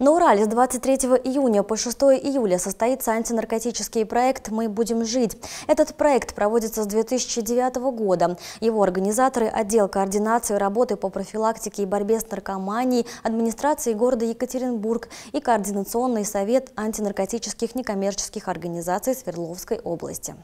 На Урале с 23 июня по 6 июля состоится антинаркотический проект «Мы будем жить». Этот проект проводится с 2009 года. Его организаторы – отдел координации работы по профилактике и борьбе с наркоманией, администрации города Екатеринбург и Координационный совет антинаркотических некоммерческих организаций Свердловской области.